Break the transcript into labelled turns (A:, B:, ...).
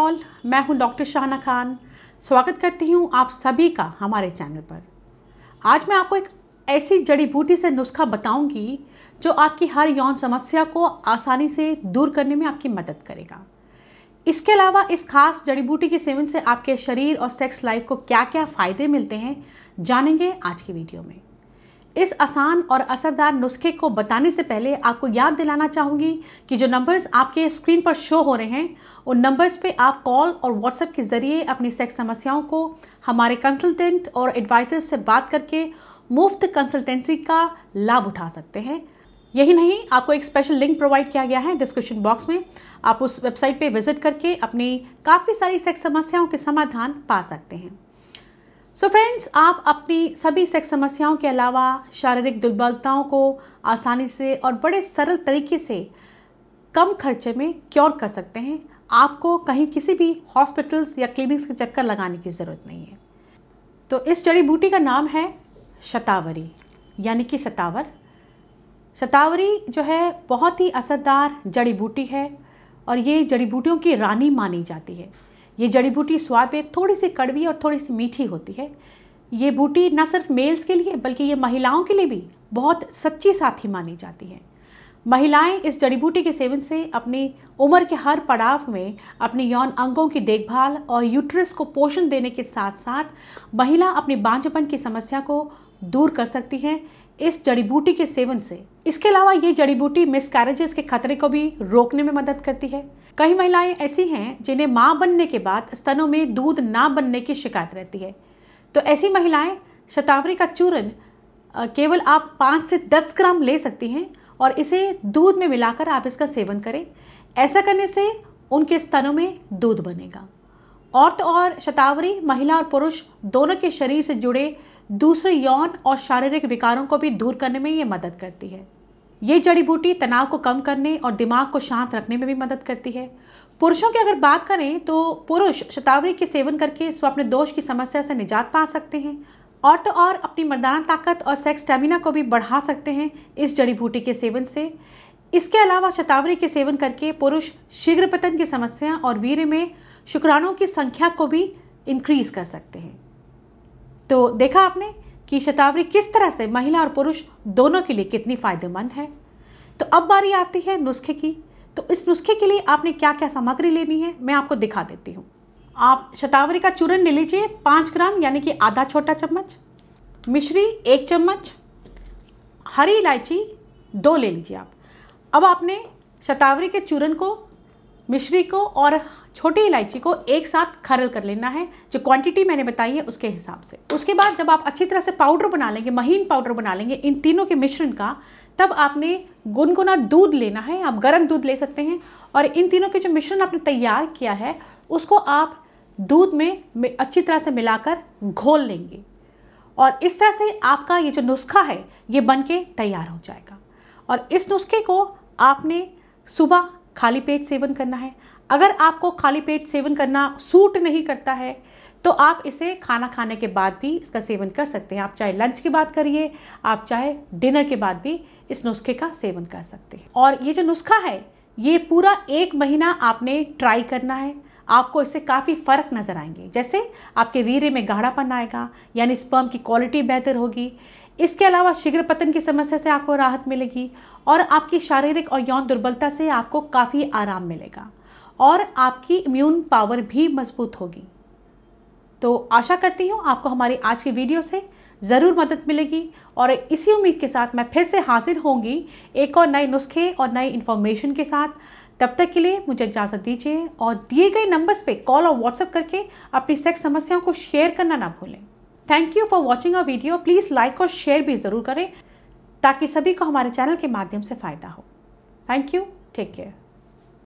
A: all मैं हूं doctor शाहना Khan स्वागत करती हूं आप सभी का हमारे चैनल पर आज मैं आपको एक ऐसी जड़ी बूटी से नुस्खा बताऊंगी जो आपकी हर यौन समस्या को आसानी से दूर करने में आपकी मदद करेगा इसके अलावा इस खास जड़ी बूटी के सेवन से आपके शरीर और सेक्स लाइफ को क्या क्या फ़ायदे मिलते हैं जानेंगे आज की वीडियो में इस आसान और असरदार नुस्खे को बताने से पहले आपको याद दिलाना चाहूँगी कि जो नंबर्स आपके स्क्रीन पर शो हो रहे हैं उन नंबर्स पे आप कॉल और व्हाट्सएप के ज़रिए अपनी सेक्स समस्याओं को हमारे कंसल्टेंट और एडवाइजर्स से बात करके मुफ्त कंसल्टेंसी का लाभ उठा सकते हैं यही नहीं आपको एक स्पेशल लिंक प्रोवाइड किया गया है डिस्क्रिप्शन बॉक्स में आप उस वेबसाइट पे विजिट करके अपनी काफ़ी सारी सेक्स समस्याओं के समाधान पा सकते हैं सो so फ्रेंड्स आप अपनी सभी सेक्स समस्याओं के अलावा शारीरिक दुर्बलताओं को आसानी से और बड़े सरल तरीके से कम खर्चे में क्योर कर सकते हैं आपको कहीं किसी भी हॉस्पिटल्स या क्लिनिक्स के चक्कर लगाने की ज़रूरत नहीं है तो इस जड़ी बूटी का नाम है शतावरी यानी कि शतावर शतावरी जो है बहुत ही असरदार जड़ी बूटी है और ये जड़ी बूटियों की रानी मानी जाती है ये जड़ी बूटी स्वाद में थोड़ी सी कड़वी और थोड़ी सी मीठी होती है ये बूटी ना सिर्फ मेल्स के लिए बल्कि ये महिलाओं के लिए भी बहुत सच्ची साथी मानी जाती है महिलाएं इस जड़ी बूटी के सेवन से अपनी उम्र के हर पड़ाव में अपने यौन अंगों की देखभाल और यूट्रस को पोषण देने के साथ साथ महिला अपनी बांझपन की समस्या को दूर कर सकती हैं इस जड़ी बूटी के सेवन से इसके अलावा ये जड़ी बूटी मिसकैरेजेस के खतरे को भी रोकने में मदद करती है कई महिलाएं ऐसी हैं जिन्हें माँ बनने के बाद स्तनों में दूध ना बनने की शिकायत रहती है तो ऐसी महिलाएं शतावरी का चूरन केवल आप पाँच से दस ग्राम ले सकती हैं और इसे दूध में मिलाकर आप इसका सेवन करें ऐसा करने से उनके स्तनों में दूध बनेगा और तो और शतावरी महिला और पुरुष दोनों के शरीर से जुड़े दूसरे यौन और शारीरिक विकारों को भी दूर करने में ये मदद करती है ये जड़ी बूटी तनाव को कम करने और दिमाग को शांत रखने में भी मदद करती है पुरुषों की अगर बात करें तो पुरुष शतावरी के सेवन करके स्वप्न दोष की समस्या से निजात पा सकते हैं और तो और अपनी मर्दाना ताकत और सेक्स स्टेमिना को भी बढ़ा सकते हैं इस जड़ी बूटी के सेवन से इसके अलावा शतावरी के सेवन करके पुरुष शीघ्र पतन की समस्या और वीर में शुक्राणुओं की संख्या को भी इंक्रीज कर सकते हैं तो देखा आपने कि शतावरी किस तरह से महिला और पुरुष दोनों के लिए कितनी फ़ायदेमंद है तो अब बारी आती है नुस्खे की तो इस नुस्खे के लिए आपने क्या क्या सामग्री लेनी है मैं आपको दिखा देती हूँ आप शतावरी का चूरन ले लीजिए पाँच ग्राम यानी कि आधा छोटा चम्मच मिश्री एक चम्मच हरी इलायची दो ले लीजिए आप अब आपने शतावरी के चूरन को मिश्री को और छोटी इलायची को एक साथ खरल कर लेना है जो क्वांटिटी मैंने बताई है उसके हिसाब से उसके बाद जब आप अच्छी तरह से पाउडर बना लेंगे महीन पाउडर बना लेंगे इन तीनों के मिश्रण का तब आपने गुनगुना दूध लेना है आप गर्म दूध ले सकते हैं और इन तीनों के जो मिश्रण आपने तैयार किया है उसको आप दूध में अच्छी तरह से मिलाकर घोल लेंगे और इस तरह से आपका ये जो नुस्खा है ये बन के तैयार हो जाएगा और इस नुस्खे को आपने सुबह खाली पेट सेवन करना है अगर आपको खाली पेट सेवन करना सूट नहीं करता है तो आप इसे खाना खाने के बाद भी इसका सेवन कर सकते हैं आप चाहे लंच की बात करिए आप चाहे डिनर के बाद भी इस नुस्खे का सेवन कर सकते हैं और ये जो नुस्खा है ये पूरा एक महीना आपने ट्राई करना है आपको इससे काफ़ी फ़र्क नज़र आएंगे जैसे आपके वीरे में गाढ़ापन आएगा यानी स्पर्म की क्वालिटी बेहतर होगी इसके अलावा शीघ्र पतन की समस्या से आपको राहत मिलेगी और आपकी शारीरिक और यौन दुर्बलता से आपको काफ़ी आराम मिलेगा और आपकी इम्यून पावर भी मजबूत होगी तो आशा करती हूँ आपको हमारी आज की वीडियो से ज़रूर मदद मिलेगी और इसी उम्मीद के साथ मैं फिर से हाजिर होंगी एक और नए नुस्खे और नई इन्फॉर्मेशन के साथ तब तक के लिए मुझे इजाज़त दीजिए और दिए गए नंबर्स पे कॉल और व्हाट्सएप करके अपनी सेक्स समस्याओं को शेयर करना ना भूलें thank you for watching a video please like और शेयर भी ज़रूर करें ताकि सभी को हमारे चैनल के माध्यम से फ़ायदा हो थैंक यू टेक केयर